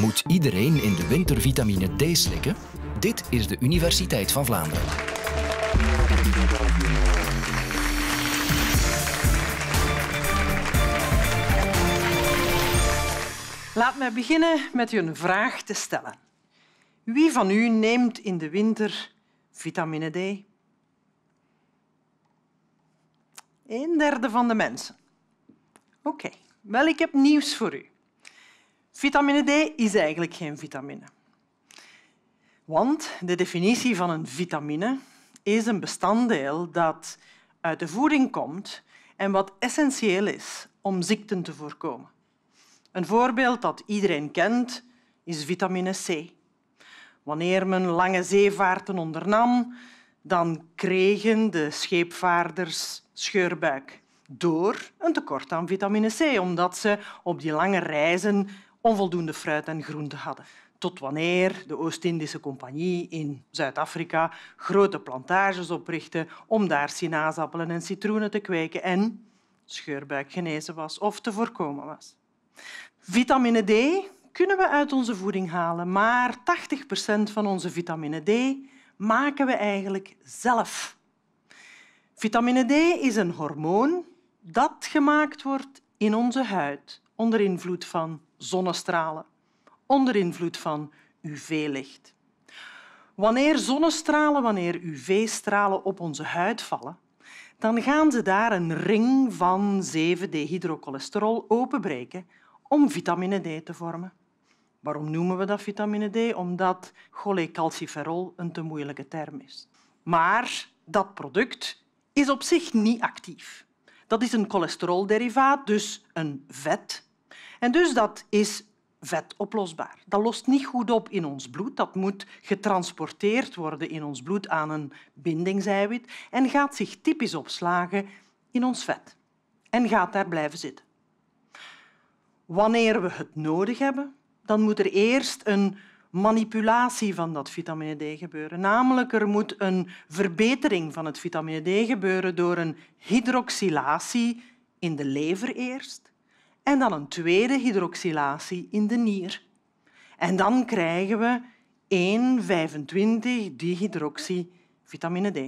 Moet iedereen in de winter vitamine D slikken? Dit is de Universiteit van Vlaanderen. Laat mij beginnen met u een vraag te stellen. Wie van u neemt in de winter vitamine D? Een derde van de mensen. Oké, wel, ik heb nieuws voor u. Vitamine D is eigenlijk geen vitamine. Want de definitie van een vitamine is een bestanddeel dat uit de voeding komt en wat essentieel is om ziekten te voorkomen. Een voorbeeld dat iedereen kent is vitamine C. Wanneer men lange zeevaarten ondernam, dan kregen de scheepvaarders scheurbuik door een tekort aan vitamine C, omdat ze op die lange reizen onvoldoende fruit en groente hadden. Tot wanneer de Oost-Indische Compagnie in Zuid-Afrika grote plantages oprichtte om daar sinaasappelen en citroenen te kweken en scheurbuik genezen was of te voorkomen was. Vitamine D kunnen we uit onze voeding halen, maar 80% van onze vitamine D maken we eigenlijk zelf. Vitamine D is een hormoon dat gemaakt wordt in onze huid onder invloed van zonnestralen onder invloed van UV-licht. Wanneer zonnestralen, wanneer UV-stralen op onze huid vallen, dan gaan ze daar een ring van 7-dehydrocholesterol openbreken om vitamine D te vormen. Waarom noemen we dat vitamine D? Omdat cholecalciferol een te moeilijke term is. Maar dat product is op zich niet actief. Dat is een cholesterolderivaat, dus een vet en dus dat is vet oplosbaar. Dat lost niet goed op in ons bloed. Dat moet getransporteerd worden in ons bloed aan een bindingseiwit en gaat zich typisch opslagen in ons vet. En gaat daar blijven zitten. Wanneer we het nodig hebben, dan moet er eerst een manipulatie van dat vitamine D gebeuren. Namelijk, er moet een verbetering van het vitamine D gebeuren door een hydroxylatie in de lever eerst en dan een tweede hydroxylatie in de nier. En dan krijgen we 125 vitamine D.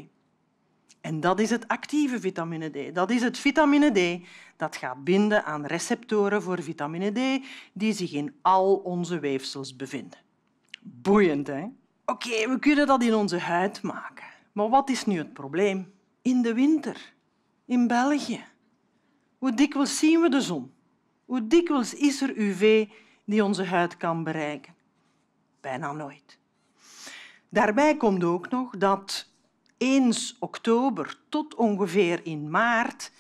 En dat is het actieve vitamine D. Dat is het vitamine D dat gaat binden aan receptoren voor vitamine D die zich in al onze weefsels bevinden. Boeiend, hè? Oké, we kunnen dat in onze huid maken. Maar wat is nu het probleem? In de winter, in België, hoe dikwijls zien we de zon? Hoe dikwijls is er UV die onze huid kan bereiken? Bijna nooit. Daarbij komt ook nog dat eens oktober tot ongeveer in maart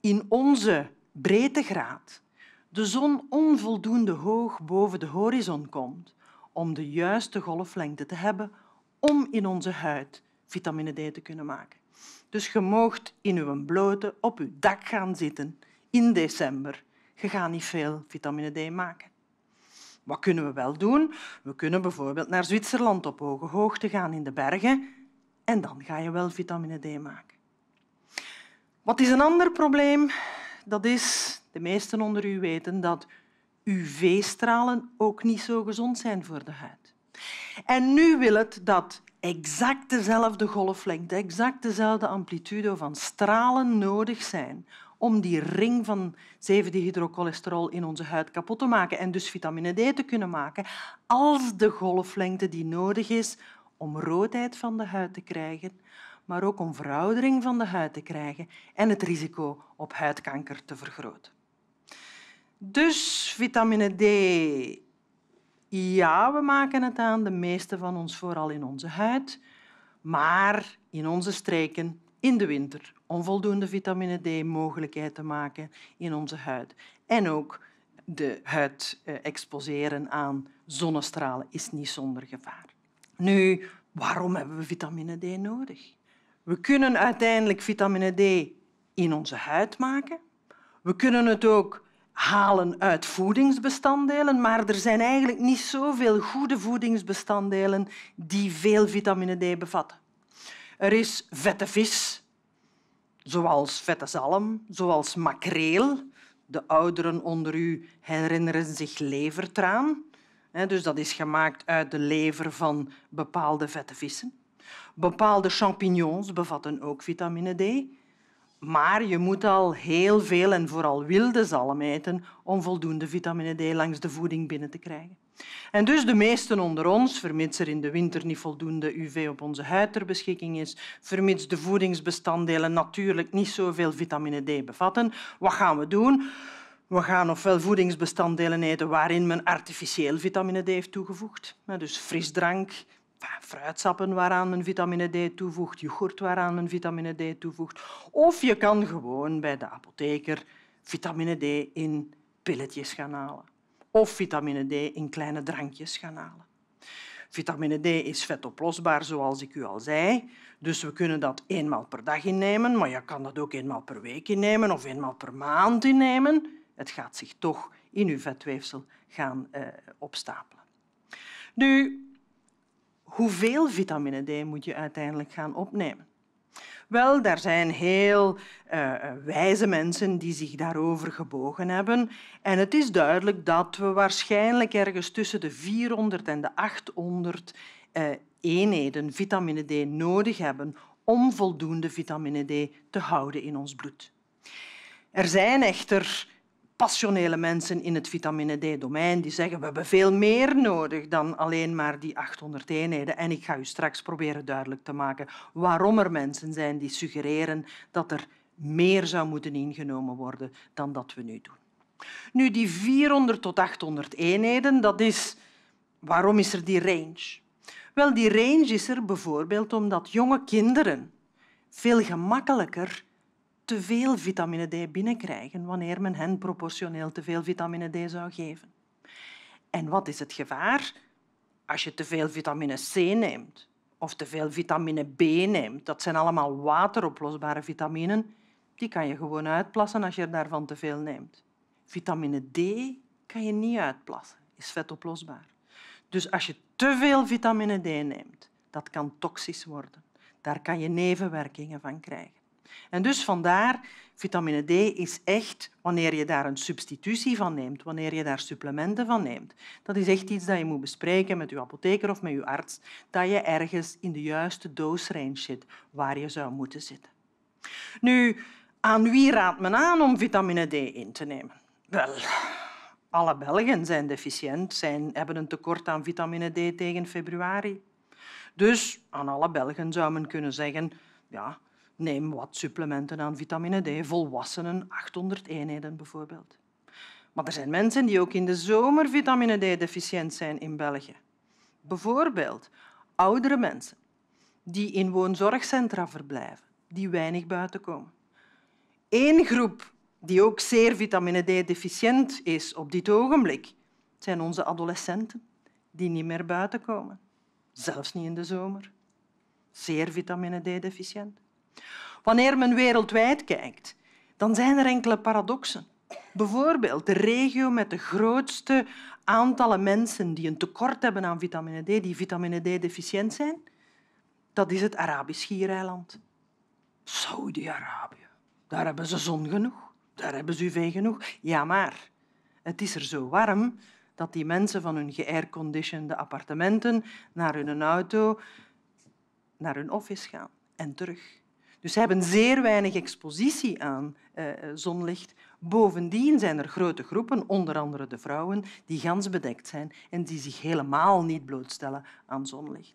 in onze breedtegraad de zon onvoldoende hoog boven de horizon komt om de juiste golflengte te hebben om in onze huid vitamine D te kunnen maken. Dus je moogt in uw blote op uw dak gaan zitten in december je gaat niet veel vitamine D maken. Wat kunnen we wel doen? We kunnen bijvoorbeeld naar Zwitserland op hoge hoogte gaan in de bergen en dan ga je wel vitamine D maken. Wat is een ander probleem? Dat is, de meesten onder u weten dat UV-stralen ook niet zo gezond zijn voor de huid. En nu wil het dat exact dezelfde golflengte, exact dezelfde amplitude van stralen nodig zijn om die ring van 7-dihydrocholesterol in onze huid kapot te maken en dus vitamine D te kunnen maken, als de golflengte die nodig is om roodheid van de huid te krijgen, maar ook om veroudering van de huid te krijgen en het risico op huidkanker te vergroten. Dus vitamine D, ja, we maken het aan, de meeste van ons vooral in onze huid, maar in onze streken in de winter onvoldoende vitamine D mogelijkheid te maken in onze huid. En ook de huid eh, exposeren aan zonnestralen is niet zonder gevaar. Nu, waarom hebben we vitamine D nodig? We kunnen uiteindelijk vitamine D in onze huid maken. We kunnen het ook halen uit voedingsbestanddelen, maar er zijn eigenlijk niet zoveel goede voedingsbestanddelen die veel vitamine D bevatten. Er is vette vis, zoals vette zalm, zoals makreel. De ouderen onder u herinneren zich levertraan. Dus dat is gemaakt uit de lever van bepaalde vette vissen. Bepaalde champignons bevatten ook vitamine D. Maar je moet al heel veel en vooral wilde zalm eten om voldoende vitamine D langs de voeding binnen te krijgen. En dus de meesten onder ons, vermits er in de winter niet voldoende UV op onze huid ter beschikking is, vermits de voedingsbestanddelen natuurlijk niet zoveel vitamine D bevatten, wat gaan we doen? We gaan ofwel voedingsbestanddelen eten waarin men artificieel vitamine D heeft toegevoegd, dus frisdrank, fruitsappen waaraan men vitamine D toevoegt, yoghurt waaraan men vitamine D toevoegt, of je kan gewoon bij de apotheker vitamine D in pilletjes gaan halen of vitamine D in kleine drankjes gaan halen. Vitamine D is vetoplosbaar, zoals ik u al zei. Dus we kunnen dat eenmaal per dag innemen, maar je kan dat ook eenmaal per week innemen of eenmaal per maand innemen. Het gaat zich toch in uw vetweefsel gaan eh, opstapelen. Nu, hoeveel vitamine D moet je uiteindelijk gaan opnemen? Wel, daar zijn heel eh, eh, wijze mensen die zich daarover gebogen hebben. En het is duidelijk dat we waarschijnlijk ergens tussen de 400 en de 800 eh, eenheden vitamine D nodig hebben om voldoende vitamine D te houden in ons bloed. Er zijn echter passionele mensen in het vitamine D-domein die zeggen we hebben veel meer nodig dan alleen maar die 800 eenheden. En ik ga u straks proberen duidelijk te maken waarom er mensen zijn die suggereren dat er meer zou moeten ingenomen worden dan dat we nu doen. Nu, die 400 tot 800 eenheden, dat is... Waarom is er die range? Wel, die range is er bijvoorbeeld omdat jonge kinderen veel gemakkelijker te veel vitamine D binnenkrijgen wanneer men hen proportioneel te veel vitamine D zou geven. En wat is het gevaar? Als je te veel vitamine C neemt of te veel vitamine B neemt, dat zijn allemaal wateroplosbare vitaminen, die kan je gewoon uitplassen als je er daarvan te veel neemt. Vitamine D kan je niet uitplassen, is vetoplosbaar. Dus als je te veel vitamine D neemt, dat kan toxisch worden. Daar kan je nevenwerkingen van krijgen. En dus vandaar, vitamine D is echt, wanneer je daar een substitutie van neemt, wanneer je daar supplementen van neemt, dat is echt iets dat je moet bespreken met je apotheker of met je arts, dat je ergens in de juiste range zit waar je zou moeten zitten. Nu, aan wie raadt men aan om vitamine D in te nemen? Wel, alle Belgen zijn deficiënt, zijn, hebben een tekort aan vitamine D tegen februari. Dus aan alle Belgen zou men kunnen zeggen, ja, Neem wat supplementen aan vitamine D, volwassenen 800 eenheden bijvoorbeeld. Maar er zijn mensen die ook in de zomer vitamine D-deficiënt zijn in België. Bijvoorbeeld oudere mensen die in woonzorgcentra verblijven, die weinig buiten komen. Eén groep die ook zeer vitamine D-deficiënt is op dit ogenblik, zijn onze adolescenten die niet meer buiten komen, zelfs niet in de zomer. Zeer vitamine D-deficiënt. Wanneer men wereldwijd kijkt, dan zijn er enkele paradoxen. Bijvoorbeeld de regio met de grootste aantallen mensen die een tekort hebben aan vitamine D, die vitamine D-deficiënt zijn, dat is het Arabisch Schiereiland. Saudi-Arabië. Daar hebben ze zon genoeg, daar hebben ze UV genoeg. Ja, maar het is er zo warm dat die mensen van hun geairconditionde appartementen naar hun auto, naar hun office gaan en terug. Dus ze hebben zeer weinig expositie aan eh, eh, zonlicht. Bovendien zijn er grote groepen, onder andere de vrouwen, die gans bedekt zijn en die zich helemaal niet blootstellen aan zonlicht.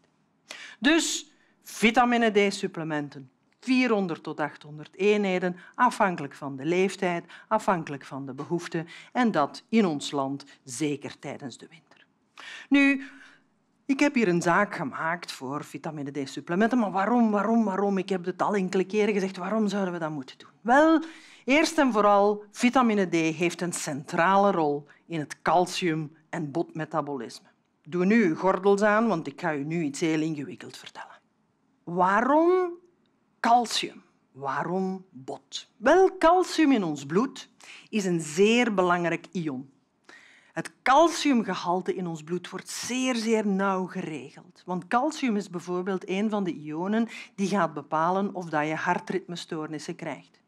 Dus vitamine D-supplementen, 400 tot 800 eenheden, afhankelijk van de leeftijd, afhankelijk van de behoeften en dat in ons land zeker tijdens de winter. Nu, ik heb hier een zaak gemaakt voor vitamine D-supplementen, maar waarom, waarom, waarom? Ik heb het al enkele keren gezegd, waarom zouden we dat moeten doen? Wel, eerst en vooral, vitamine D heeft een centrale rol in het calcium- en botmetabolisme. Doe nu uw gordels aan, want ik ga u nu iets heel ingewikkeld vertellen. Waarom calcium? Waarom bot? Wel, calcium in ons bloed is een zeer belangrijk ion. Het calciumgehalte in ons bloed wordt zeer, zeer nauw geregeld. Want calcium is bijvoorbeeld een van de ionen die gaat bepalen of je hartritmestoornissen krijgt.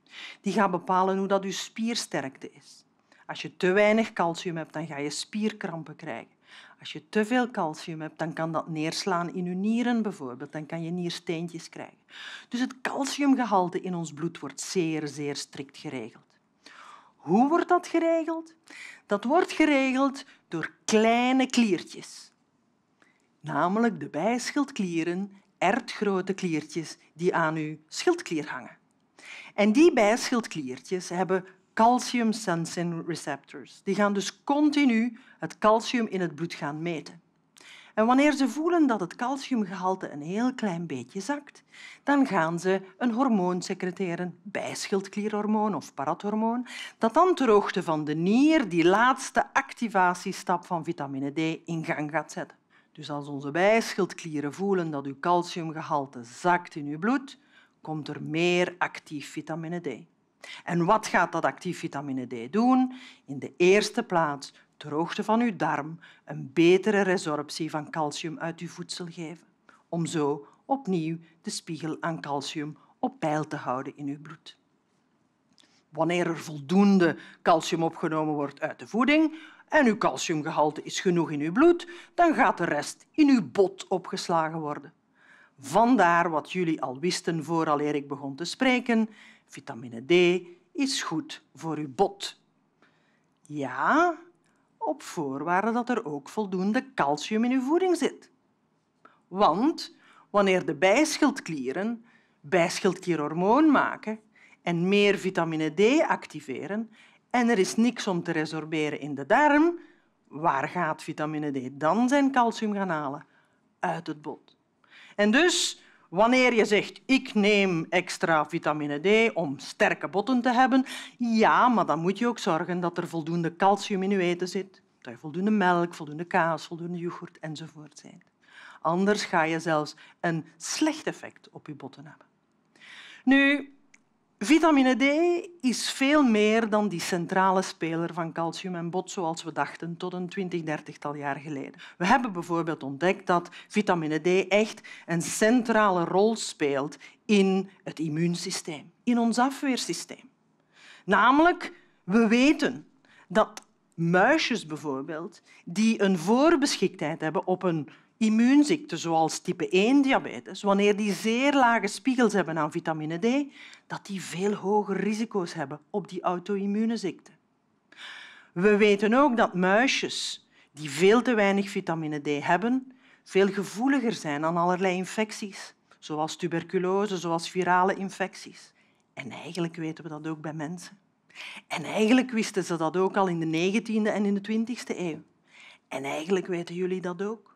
Die gaat bepalen hoe dat je spiersterkte is. Als je te weinig calcium hebt, dan ga je spierkrampen krijgen. Als je te veel calcium hebt, dan kan dat neerslaan in je nieren bijvoorbeeld. Dan kan je niersteentjes krijgen. Dus het calciumgehalte in ons bloed wordt zeer, zeer strikt geregeld. Hoe wordt dat geregeld? Dat wordt geregeld door kleine kliertjes, namelijk de bijschildklieren, grote kliertjes die aan uw schildklier hangen. En die bijschildkliertjes hebben calcium sensing receptors. Die gaan dus continu het calcium in het bloed gaan meten. En wanneer ze voelen dat het calciumgehalte een heel klein beetje zakt, dan gaan ze een hormoon secreteren, bijschildklierhormoon of parathormoon, dat dan ter hoogte van de nier die laatste activatiestap van vitamine D in gang gaat zetten. Dus als onze bijschildklieren voelen dat uw calciumgehalte zakt in uw bloed, komt er meer actief vitamine D. En wat gaat dat actief vitamine D doen? In de eerste plaats droogte van uw darm een betere resorptie van calcium uit uw voedsel geven, om zo opnieuw de spiegel aan calcium op peil te houden in uw bloed. Wanneer er voldoende calcium opgenomen wordt uit de voeding en uw calciumgehalte is genoeg in uw bloed, dan gaat de rest in uw bot opgeslagen worden. Vandaar wat jullie al wisten vooraleer ik begon te spreken. Vitamine D is goed voor uw bot. Ja, op voorwaarde dat er ook voldoende calcium in uw voeding zit. Want wanneer de bijschildklieren bijschildklierhormoon maken en meer vitamine D activeren en er is niks om te resorberen in de darm, waar gaat vitamine D dan zijn calcium gaan halen? Uit het bot. En dus Wanneer je zegt, ik neem extra vitamine D om sterke botten te hebben, ja, maar dan moet je ook zorgen dat er voldoende calcium in je eten zit. Dat je voldoende melk, voldoende kaas, voldoende yoghurt enzovoort zijn. Anders ga je zelfs een slecht effect op je botten hebben. Nu, Vitamine D is veel meer dan die centrale speler van calcium en bot zoals we dachten tot een twintig, dertigtal jaar geleden. We hebben bijvoorbeeld ontdekt dat vitamine D echt een centrale rol speelt in het immuunsysteem, in ons afweersysteem. Namelijk, we weten dat muisjes bijvoorbeeld die een voorbeschiktheid hebben op een immuunziekten zoals type 1-diabetes, wanneer die zeer lage spiegels hebben aan vitamine D, dat die veel hogere risico's hebben op die auto-immune We weten ook dat muisjes die veel te weinig vitamine D hebben, veel gevoeliger zijn aan allerlei infecties, zoals tuberculose, zoals virale infecties. En eigenlijk weten we dat ook bij mensen. En eigenlijk wisten ze dat ook al in de 19e en in de 20e eeuw. En eigenlijk weten jullie dat ook.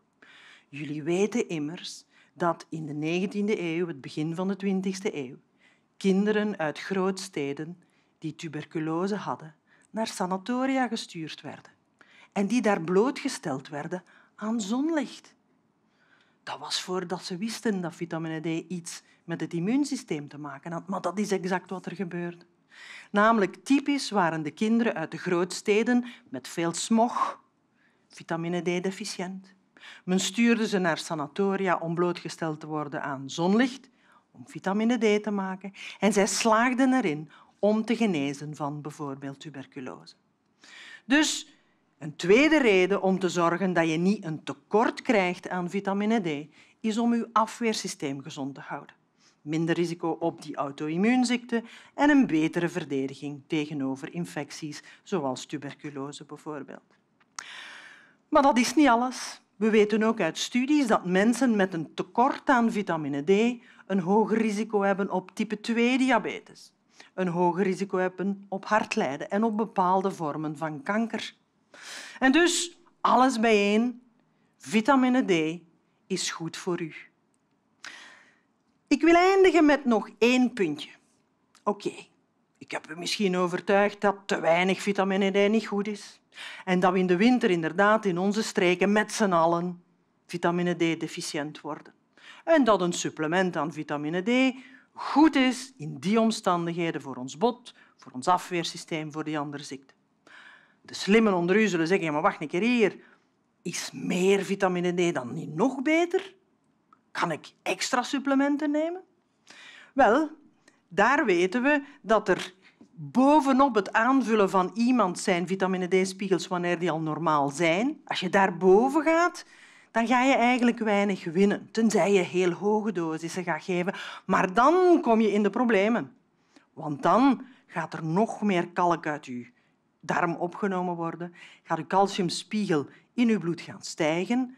Jullie weten immers dat in de 19e eeuw, het begin van de 20e eeuw, kinderen uit grootsteden die tuberculose hadden, naar sanatoria gestuurd werden en die daar blootgesteld werden aan zonlicht. Dat was voordat ze wisten dat vitamine D iets met het immuunsysteem te maken had, maar dat is exact wat er gebeurde. Namelijk, typisch waren de kinderen uit de grootsteden met veel smog vitamine D-deficiënt. Men stuurde ze naar sanatoria om blootgesteld te worden aan zonlicht, om vitamine D te maken, en zij slaagden erin om te genezen van bijvoorbeeld tuberculose. Dus een tweede reden om te zorgen dat je niet een tekort krijgt aan vitamine D is om je afweersysteem gezond te houden. Minder risico op die auto-immuunziekte en een betere verdediging tegenover infecties, zoals tuberculose bijvoorbeeld. Maar dat is niet alles. We weten ook uit studies dat mensen met een tekort aan vitamine D een hoger risico hebben op type 2 diabetes, een hoger risico hebben op hartlijden en op bepaalde vormen van kanker. En dus alles bijeen, vitamine D is goed voor u. Ik wil eindigen met nog één puntje. Oké, ik heb u misschien overtuigd dat te weinig vitamine D niet goed is en dat we in de winter inderdaad in onze streken met z'n allen vitamine D-deficiënt worden. En dat een supplement aan vitamine D goed is in die omstandigheden voor ons bot, voor ons afweersysteem, voor die andere ziekte. De slimmen onder u zullen zeggen, maar wacht een keer hier, is meer vitamine D dan niet nog beter? Kan ik extra supplementen nemen? Wel, daar weten we dat er bovenop het aanvullen van iemand zijn vitamine D-spiegels wanneer die al normaal zijn, als je daarboven gaat, dan ga je eigenlijk weinig winnen, tenzij je heel hoge dosissen gaat geven. Maar dan kom je in de problemen. Want dan gaat er nog meer kalk uit je darm opgenomen worden, gaat uw calciumspiegel in uw bloed gaan stijgen.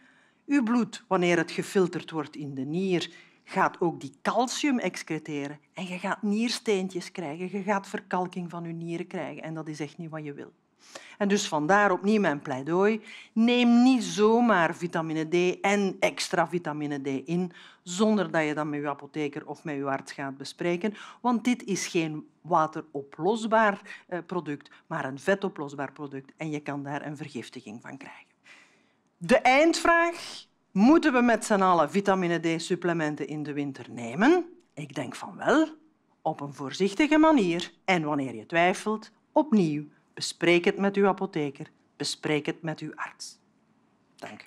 Uw bloed, wanneer het gefilterd wordt in de nier, gaat ook die calcium excreteren. En je gaat niersteentjes krijgen, je gaat verkalking van je nieren krijgen. En dat is echt niet wat je wil. En dus vandaar opnieuw mijn pleidooi. Neem niet zomaar vitamine D en extra vitamine D in, zonder dat je dat met je apotheker of met je arts gaat bespreken. Want dit is geen wateroplosbaar eh, product, maar een vetoplosbaar product. En je kan daar een vergiftiging van krijgen. De eindvraag Moeten we met z'n allen vitamine D-supplementen in de winter nemen? Ik denk van wel, op een voorzichtige manier. En wanneer je twijfelt, opnieuw, bespreek het met uw apotheker, bespreek het met uw arts. Dank